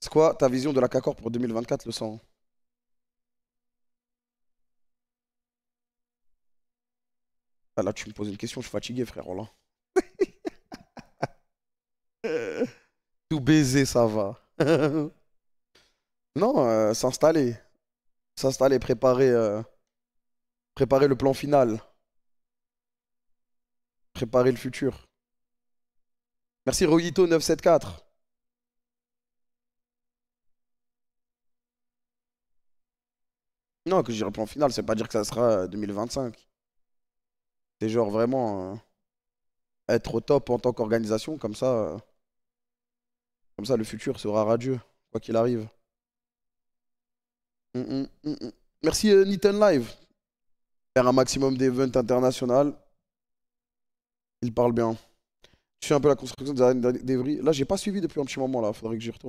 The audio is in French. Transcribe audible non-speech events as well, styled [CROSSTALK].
C'est quoi ta vision de la CACOR pour 2024, le sang ah, Là, tu me poses une question, je suis fatigué, frère. Roland. [LAUGHS] Tout baiser, ça va. [LAUGHS] non, euh, s'installer. S'installer, préparer, euh, préparer le plan final. Préparer le futur. Merci Rogito 974 Non, que j'irai plus en finale, c'est pas dire que ça sera 2025. Euh, c'est genre vraiment euh, être au top en tant qu'organisation, comme ça, euh, comme ça le futur sera radieux, quoi qu'il arrive. Hum, hum, hum, Merci euh, Live. Faire un maximum d'événements international. Il parle bien. Je suis un peu la construction des arènes Là, j'ai pas suivi depuis un petit moment, là. Faudrait que j'y retourne.